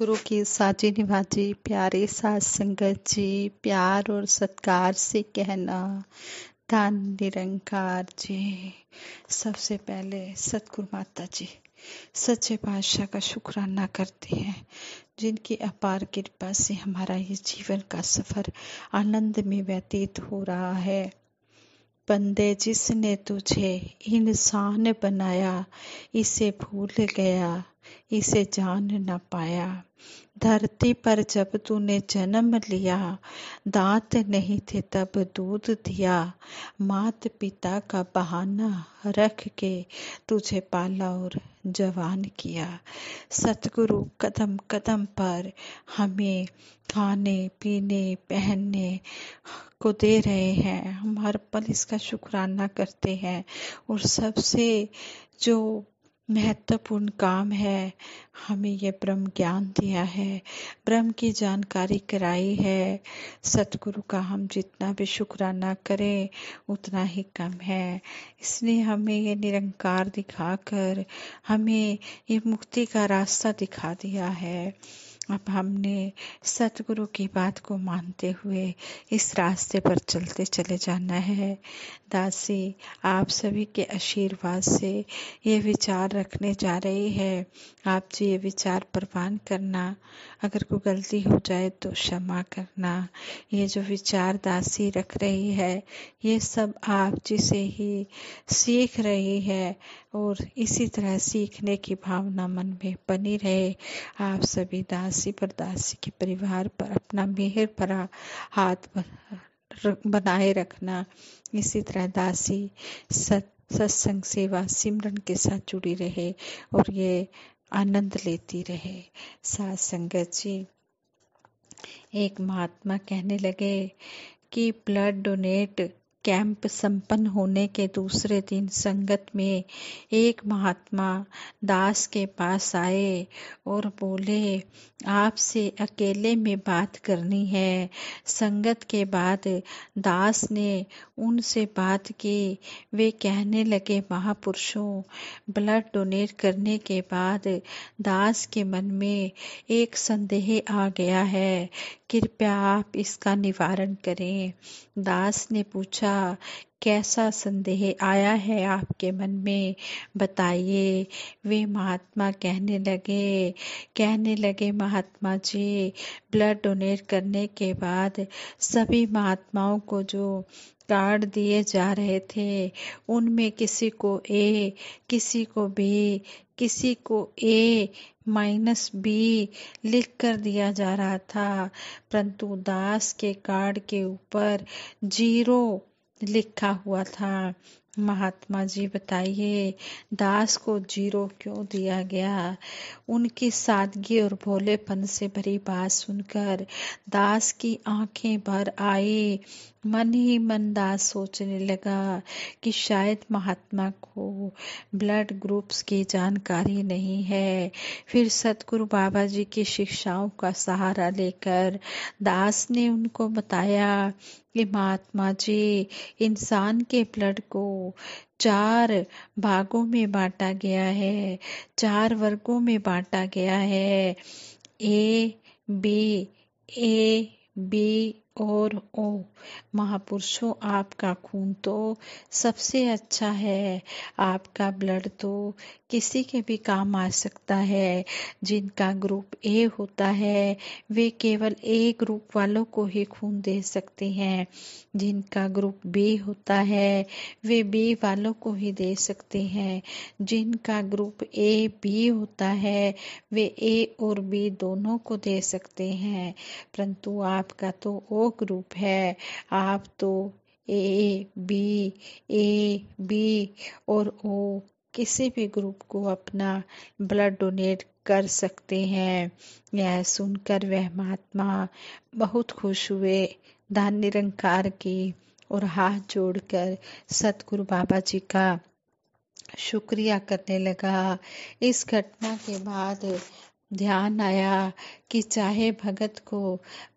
गुरु की साची निभाजी प्यारे सास संगत जी प्यार और सत्कार से कहना धन निरंकार जी सबसे पहले सतगुरु माता जी सच्चे पातशाह का शुक्राना करते हैं जिनकी अपार कृपा से हमारा ये जीवन का सफर आनंद में व्यतीत हो रहा है बंदे जिसने तुझे इंसान बनाया इसे भूल गया इसे जान न पाया धरती पर जब तूने जन्म लिया दांत नहीं थे तब दूध दिया मात पिता का बहाना रख के तुझे पाला और जवान किया सतगुरु कदम कदम पर हमें खाने पीने पहनने को दे रहे हैं हम हर पल इसका शुक्राना करते हैं और सबसे जो महत्वपूर्ण काम है हमें यह ब्रह्म ज्ञान दिया है ब्रह्म की जानकारी कराई है सतगुरु का हम जितना भी शुक्राना करें उतना ही कम है इसने हमें ये निरंकार दिखाकर हमें ये मुक्ति का रास्ता दिखा दिया है अब हमने सतगुरु की बात को मानते हुए इस रास्ते पर चलते चले जाना है दासी आप सभी के आशीर्वाद से ये विचार रखने जा रही है आप जी ये विचार प्रवान करना अगर कोई गलती हो जाए तो क्षमा करना ये जो विचार दासी रख रही है ये सब आप जी से ही सीख रही है और इसी तरह सीखने की भावना मन में बनी रहे आप सभी दासी पर दासी के परिवार पर अपना मेहर भरा हाथ बनाए रखना इसी तरह दासी सत्संग सेवा सिमरन के साथ जुड़ी रहे और ये आनंद लेती रहे सात संगत जी एक महात्मा कहने लगे कि ब्लड डोनेट कैंप संपन्न होने के दूसरे दिन संगत में एक महात्मा दास के पास आए और बोले आपसे अकेले में बात करनी है संगत के बाद दास ने उनसे बात की वे कहने लगे महापुरुषों ब्लड डोनेट करने के बाद दास के मन में एक संदेह आ गया है कृपया आप इसका निवारण करें दास ने पूछा कैसा संदेह आया है आपके मन में बताइए वे महात्मा कहने लगे कहने लगे महात्मा जी ब्लड डोनेट करने के बाद सभी महात्माओं को जो कार्ड दिए जा रहे थे उनमें किसी को ए किसी को बी किसी को ए माइनस बी लिख कर दिया जा रहा था परंतु दास के कार्ड के ऊपर जीरो लिखा हुआ था महात्मा जी बताइए दास को जीरो क्यों दिया गया उनकी सादगी और भोलेपन से भरी बात सुनकर दास की आंखें भर आई मन ही मन दास सोचने लगा कि शायद महात्मा को ब्लड ग्रुप्स की जानकारी नहीं है फिर सतगुरु बाबा जी की शिक्षाओं का सहारा लेकर दास ने उनको बताया कि महात्मा जी इंसान के ब्लड को चार भागों में बांटा गया है चार वर्गों में बांटा गया है ए बी ए बी और ओ महापुरुषों आपका खून तो सबसे अच्छा है आपका ब्लड तो किसी के भी काम आ सकता है जिनका ग्रुप ए होता है वे केवल ए ग्रुप वालों को ही खून दे सकते हैं जिनका ग्रुप बी होता है वे बी वालों को ही दे सकते हैं जिनका ग्रुप ए बी होता है वे ए और बी दोनों को दे सकते हैं परंतु आपका तो ओ दो रूप है आप तो ए बी ए बी और ओ किसी भी ग्रुप को अपना ब्लड डोनेट कर सकते हैं यह सुनकर वह महात्मा बहुत खुश हुए धन निरंकार की और हाथ जोड़कर सतगुरु बाबा जी का शुक्रिया करने लगा इस घटना के बाद ध्यान आया कि चाहे भगत को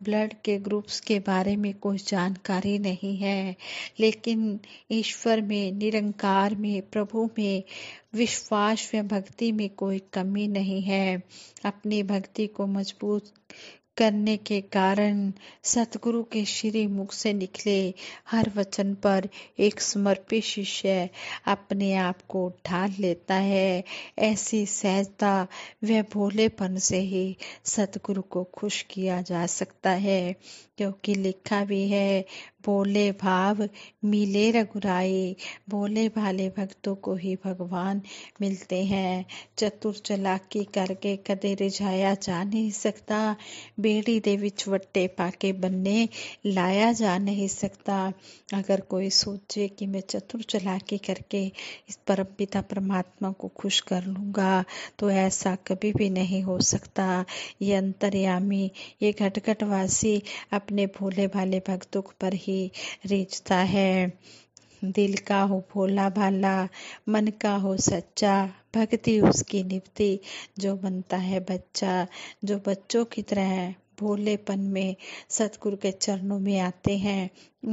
ब्लड के ग्रुप्स के बारे में कोई जानकारी नहीं है लेकिन ईश्वर में निरंकार में प्रभु में विश्वास व भक्ति में कोई कमी नहीं है अपनी भक्ति को मजबूत करने के कारण सतगुरु के श्री मुख से निकले हर वचन पर एक समर्पित शिष्य अपने आप को ढाल लेता है ऐसी सहजता व भोलेपन से ही सतगुरु को खुश किया जा सकता है क्योंकि लिखा भी है बोले भाव मिले रघुराई बोले भाले भक्तों को ही भगवान मिलते हैं चतुर चलाकी करके कदे रिझाया जा नहीं सकता बेड़ी दे वट्टे पाके बनने लाया जा नहीं सकता अगर कोई सोचे कि मैं चतुर चलाकी करके इस परम पिता परमात्मा को खुश कर लूंगा तो ऐसा कभी भी नहीं हो सकता ये अंतर्यामी ये घटघटवासी अपने भोले भाले भक्तों पर ही के रेचता है दिल का हो भोला भाला मन का हो सच्चा भक्ति उसकी निपति जो बनता है बच्चा जो बच्चों की तरह भोलेपन में सतगुरु के चरणों में आते हैं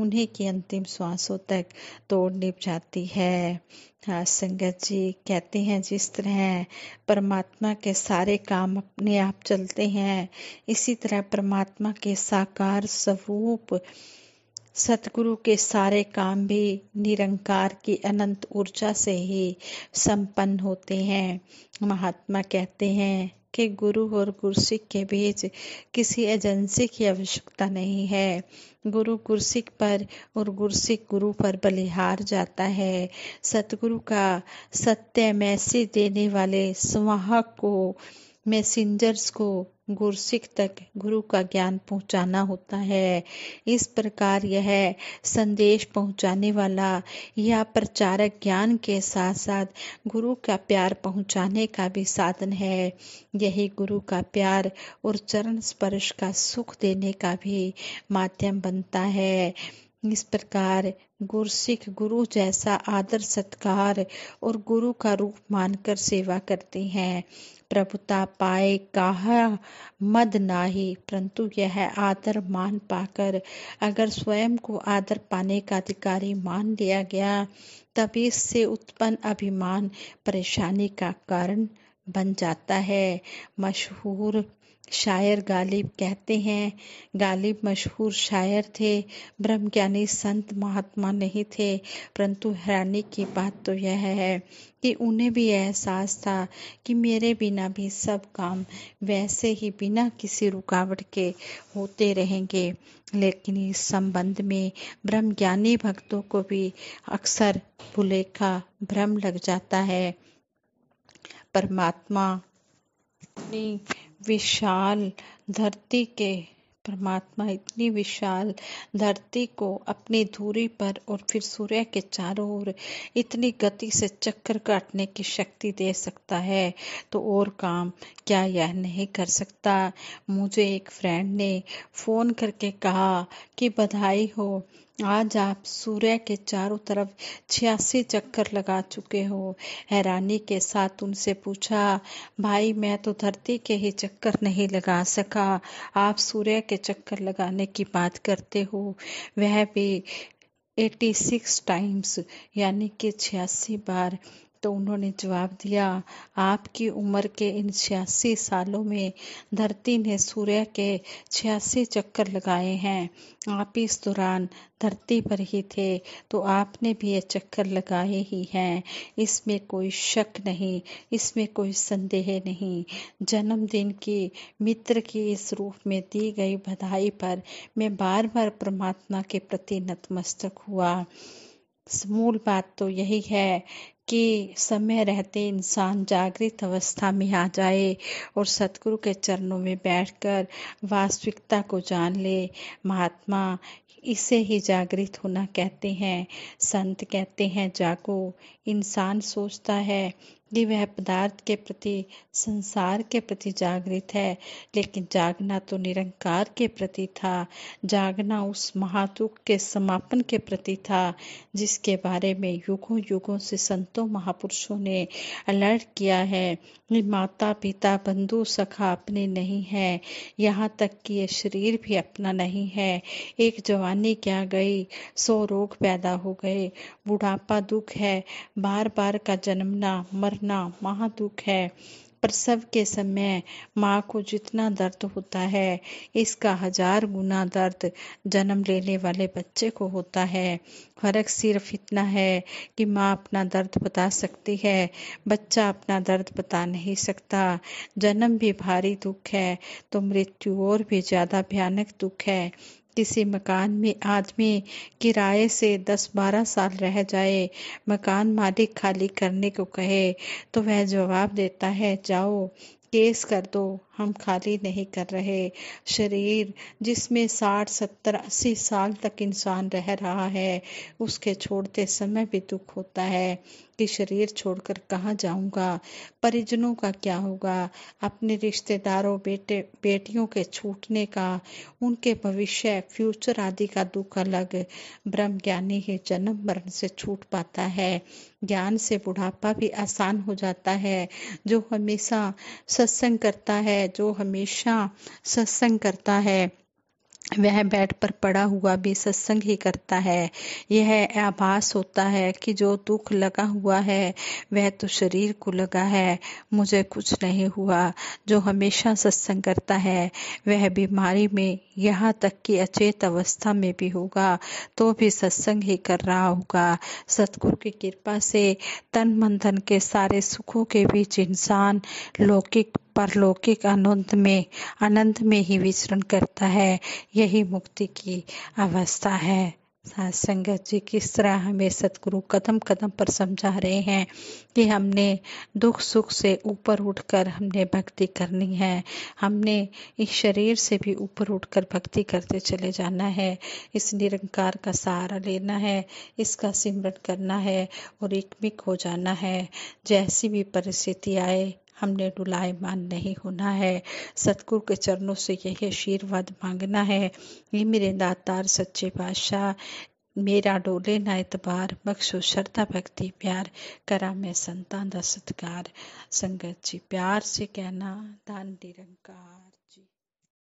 उन्हीं की अंतिम श्वासों तक तोड़ निप जाती है हाँ, संगत जी कहते हैं जिस तरह परमात्मा के सारे काम अपने आप चलते हैं इसी तरह परमात्मा के साकार स्वरूप सतगुरु के सारे काम भी निरंकार की अनंत ऊर्जा से ही संपन्न होते हैं महात्मा कहते हैं कि गुरु और गुरसिक के बीच किसी एजेंसी की आवश्यकता नहीं है गुरु गुरसिक पर और गुरसिक गुरु पर बलिहार जाता है सतगुरु का सत्य मैसेज देने वाले स्वाहक को मैसेंजर्स को गुरसिख तक गुरु का ज्ञान पहुंचाना होता है इस प्रकार यह संदेश पहुंचाने वाला या प्रचारक ज्ञान के साथ साथ गुरु का प्यार पहुंचाने का भी साधन है यही गुरु का प्यार और चरण स्पर्श का सुख देने का भी माध्यम बनता है इस प्रकार गुरु सिख गुरु जैसा आदर सत्कार और गुरु का रूप मानकर सेवा करते हैं प्रभुता पाए कहा मद नाही परंतु यह आदर मान पाकर अगर स्वयं को आदर पाने का अधिकारी मान लिया गया तब इससे उत्पन्न अभिमान परेशानी का कारण बन जाता है मशहूर शायर गालिब कहते हैं गालिब मशहूर शायर थे ब्रह्म ज्ञानी संत महात्मा नहीं थे परंतु हैरानी की बात तो यह है कि उन्हें भी एहसास था कि मेरे बिना भी सब काम वैसे ही बिना किसी रुकावट के होते रहेंगे लेकिन इस संबंध में ब्रह्म ज्ञानी भक्तों को भी अक्सर भुलेखा भ्रम लग जाता है परमात्मा अपनी विशाल धरती के परमात्मा इतनी विशाल धरती को अपनी दूरी पर और फिर सूर्य के चारों ओर इतनी गति से चक्कर काटने की शक्ति दे सकता है तो और काम क्या यह नहीं कर सकता मुझे एक फ्रेंड ने फ़ोन करके कहा कि बधाई हो आज आप सूर्य के चारों तरफ छियासी चक्कर लगा चुके हो हैरानी के साथ उनसे पूछा भाई मैं तो धरती के ही चक्कर नहीं लगा सका आप सूर्य के चक्कर लगाने की बात करते हो वह भी एटी सिक्स टाइम्स यानी कि छियासी बार तो उन्होंने जवाब दिया आपकी उम्र के इन छियासी सालों में धरती ने सूर्य के छियासी चक्कर लगाए हैं आप इस दौरान धरती पर ही थे तो आपने भी ये चक्कर लगाए ही हैं इसमें कोई शक नहीं इसमें कोई संदेह नहीं जन्मदिन की मित्र की इस रूप में दी गई बधाई पर मैं बार बार परमात्मा के प्रति नतमस्तक हुआ मूल बात तो यही है कि समय रहते इंसान जागृत अवस्था में आ जाए और सतगुरु के चरणों में बैठकर वास्तविकता को जान ले महात्मा इसे ही जागृत होना कहते हैं संत कहते हैं जागो इंसान सोचता है कि वह पदार्थ के प्रति संसार के प्रति जागृत है लेकिन जागना तो निरंकार के प्रति था जागना उस महादुख के समापन के प्रति था जिसके बारे में युगों युगों से संतों महापुरुषों ने अलर्ट किया है माता पिता बंधु सखा अपने नहीं है यहाँ तक कि ये शरीर भी अपना नहीं है एक जवानी क्या गई सौ रोग पैदा हो गए बुढ़ापा दुख है बार बार का जन्मना मर मरना महादुख है प्रसव के समय माँ को जितना दर्द होता है इसका हजार गुना दर्द जन्म लेने वाले बच्चे को होता है फर्क सिर्फ इतना है कि माँ अपना दर्द बता सकती है बच्चा अपना दर्द बता नहीं सकता जन्म भी भारी दुख है तो मृत्यु और भी ज़्यादा भयानक दुख है किसी मकान में आदमी किराए से दस बारह साल रह जाए मकान मालिक खाली करने को कहे तो वह जवाब देता है जाओ केस कर दो हम खाली नहीं कर रहे शरीर जिसमें साठ सत्तर अस्सी साल तक इंसान रह रहा है उसके छोड़ते समय भी दुख होता है कि शरीर छोड़कर कहाँ जाऊंगा परिजनों का क्या होगा अपने रिश्तेदारों बेटे बेटियों के छूटने का उनके भविष्य फ्यूचर आदि का दुख अलग ब्रह्म ज्ञानी ही जन्म मरण से छूट पाता है ज्ञान से बुढ़ापा भी आसान हो जाता है जो हमेशा सत्संग करता है जो हमेशा सत्संग करता है वह बेड पर पड़ा हुआ भी सत्संग ही करता है यह आभास होता है कि जो दुख लगा हुआ है वह तो शरीर को लगा है मुझे कुछ नहीं हुआ जो हमेशा सत्संग करता है वह बीमारी में यहाँ तक कि अचेत अवस्था में भी होगा तो भी सत्संग ही कर रहा होगा सतगुरु की कृपा से तन मन धन के सारे सुखों के बीच इंसान लौकिक परलौकिक आनंद में आनंद में ही विचरण करता है यही मुक्ति की अवस्था है संगत जी किस तरह हमें सतगुरु कदम कदम पर समझा रहे हैं कि हमने दुख सुख से ऊपर उठकर हमने भक्ति करनी है हमने इस शरीर से भी ऊपर उठकर भक्ति करते चले जाना है इस निरंकार का सहारा लेना है इसका सिमरन करना है और एकमिक हो जाना है जैसी भी परिस्थिति आए हमने डुलायमान नहीं होना है सतगुरु के चरणों से यही आशीर्वाद मांगना है ये मेरे दातार सच्चे पातशाह मेरा डोले न एतबार बख्शो श्रद्धा भक्ति प्यार करा मैं संतान का सत्कार संगत जी प्यार से कहना दान निरंकार